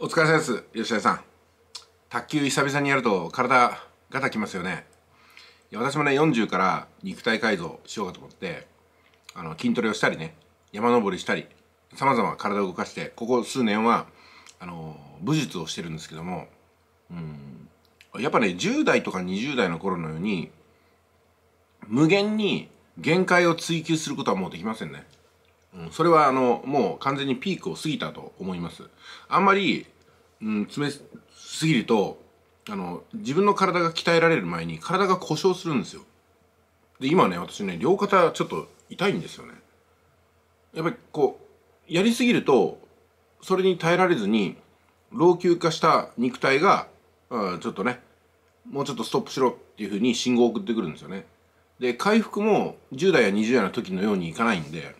お疲れ様です吉田さん卓球久々にやると体がたきますよねいや私もね40から肉体改造しようかと思ってあの筋トレをしたりね山登りしたりさまざま体を動かしてここ数年はあの武術をしてるんですけどもうんやっぱね10代とか20代の頃のように無限に限界を追求することはもうできませんねうん、それはあのもう完全にピークを過ぎたと思いますあんまり、うん、詰めすぎるとあの自分の体が鍛えられる前に体が故障するんですよで今ね私ね両肩ちょっと痛いんですよねやっぱりこうやりすぎるとそれに耐えられずに老朽化した肉体が、うん、ちょっとねもうちょっとストップしろっていうふうに信号を送ってくるんですよねで回復も10代や20代の時のようにいかないんで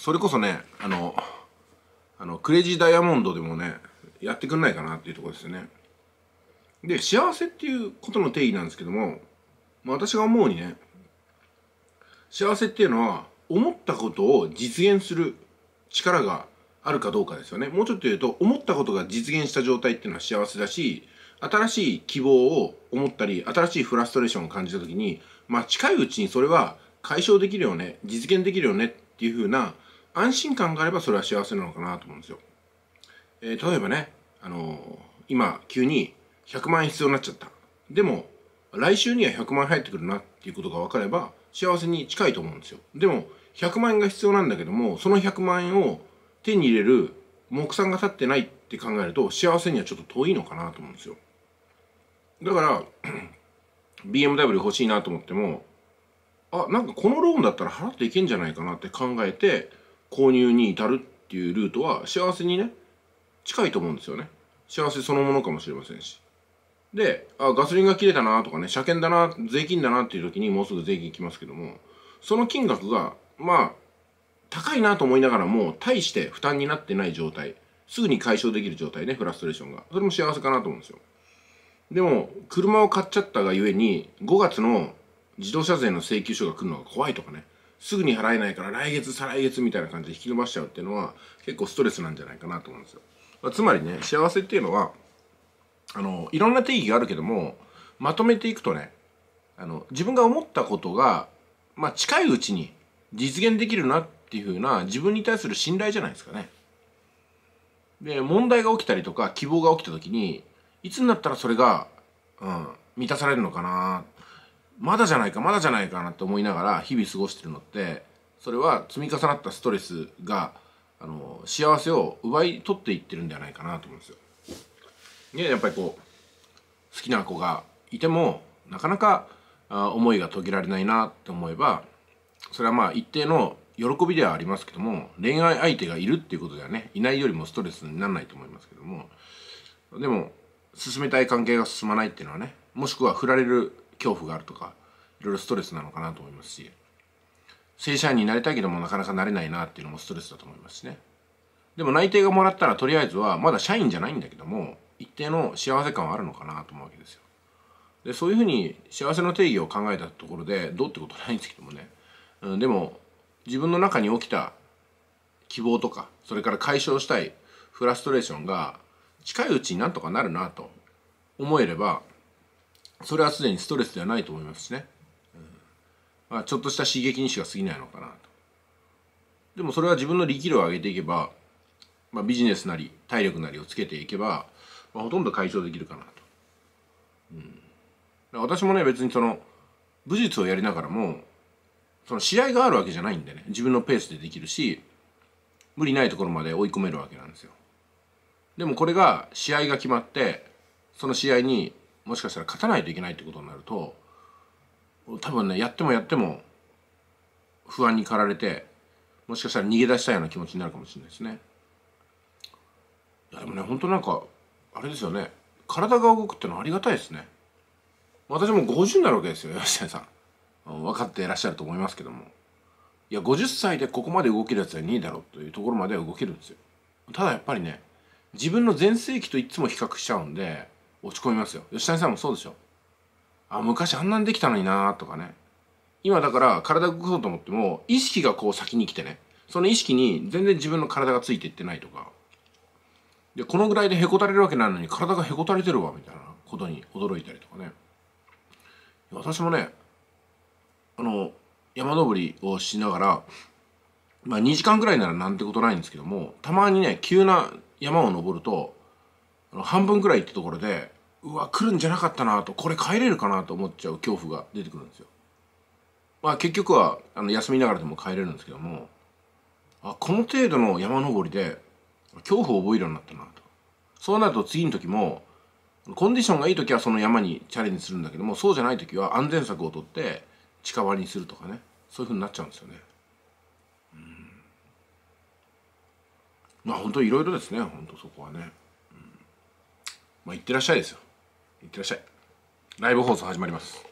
それこそねあのあのクレイジーダイヤモンドでもねやってくんないかなっていうとこですよねで幸せっていうことの定義なんですけども、まあ、私が思うにね幸せっていうのは思ったことを実現する力があるかどうかですよねもうちょっと言うと思ったことが実現した状態っていうのは幸せだし新しい希望を思ったり新しいフラストレーションを感じた時にまあ近いうちにそれは解消できるよね実現できるよねっていう風な安心感があればそれは幸せなのかなと思うんですよ。えー、例えばね、あのー、今急に100万円必要になっちゃった。でも、来週には100万円入ってくるなっていうことが分かれば幸せに近いと思うんですよ。でも、100万円が必要なんだけども、その100万円を手に入れる目算が立ってないって考えると幸せにはちょっと遠いのかなと思うんですよ。だから、BMW 欲しいなと思っても、あ、なんかこのローンだったら払っていけんじゃないかなって考えて、購入に至るっていうルートは幸せにね近いと思うんですよね幸せそのものかもしれませんしであガソリンが切れたなとかね車検だな税金だなっていう時にもうすぐ税金きますけどもその金額がまあ高いなと思いながらも大して負担になってない状態すぐに解消できる状態ねフラストレーションがそれも幸せかなと思うんですよでも車を買っちゃったがゆえに5月の自動車税の請求書が来るのが怖いとかねすぐに払えないから来月再来月みたいな感じで引き伸ばしちゃうっていうのは結構ストレスなんじゃないかなと思うんですよ、まあ、つまりね幸せっていうのはあのいろんな定義があるけどもまとめていくとねあの自分が思ったことが、まあ、近いうちに実現できるなっていうふうな自分に対する信頼じゃないですかね。で問題が起きたりとか希望が起きた時にいつになったらそれが、うん、満たされるのかなまだじゃないかまだじゃないかなって思いながら日々過ごしてるのってそれは積み重なったストレスがあの幸せを奪い取っていってるんじゃないかなと思うんですよ。ね、やっぱりこう好きな子がいてもなかなかあ思いが途切られないなって思えばそれはまあ一定の喜びではありますけども恋愛相手がいるっていうことではねいないよりもストレスにならないと思いますけどもでも進めたい関係が進まないっていうのはねもしくは振られる恐怖があるとかいろいろストレスなのかなと思いますし正社員になりたいけどもなかなかなれないなっていうのもストレスだと思いますしねでも内定がもらったらとりあえずはまだ社員じゃないんだけども一定の幸せ感はあるのかなと思うわけですよでそういうふうに幸せの定義を考えたところでどうってことないんですけどもね、うん、でも自分の中に起きた希望とかそれから解消したいフラストレーションが近いうちになんとかなるなと思えればそれはすでにストレスではないと思いますしね、うんまあ、ちょっとした刺激にしか過ぎないのかなとでもそれは自分の力量を上げていけば、まあ、ビジネスなり体力なりをつけていけば、まあ、ほとんど解消できるかなと、うん、私もね別にその武術をやりながらもその試合があるわけじゃないんでね自分のペースでできるし無理ないところまで追い込めるわけなんですよでもこれが試合が決まってその試合にもしかしたら勝たないといけないってことになると多分ねやってもやっても不安に駆られてもしかしたら逃げ出したような気持ちになるかもしれないですね。いやでもね本当なんかあれですよね体が動くってのはありがたいですね。私も50になるわけですよ吉谷さん。分かっていらっしゃると思いますけども。いや50歳でここまで動けるやつは2位だろうというところまでは動けるんですよ。ただやっぱりね自分の全盛期といつも比較しちゃうんで落ち込みますよ吉谷さんもそうでしょあ昔あんなんできたのになとかね今だから体動かそうと思っても意識がこう先に来てねその意識に全然自分の体がついていってないとかでこのぐらいでへこたれるわけないのに体がへこたれてるわみたいなことに驚いたりとかね私もねあの山登りをしながらまあ2時間ぐらいならなんてことないんですけどもたまにね急な山を登ると半分くらいってところでうわ来るんじゃなかったなとこれ帰れるかなと思っちゃう恐怖が出てくるんですよ。まあ結局はあの休みながらでも帰れるんですけどもあこの程度の山登りで恐怖を覚えるようになったなとそうなると次の時もコンディションがいい時はその山にチャレンジするんだけどもそうじゃない時は安全策をとって近場にするとかねそういうふうになっちゃうんですよね。まあ本当いろいろですね本当そこはね。まあ、いってらっしゃいですよ。いってらっしゃい。ライブ放送始まります。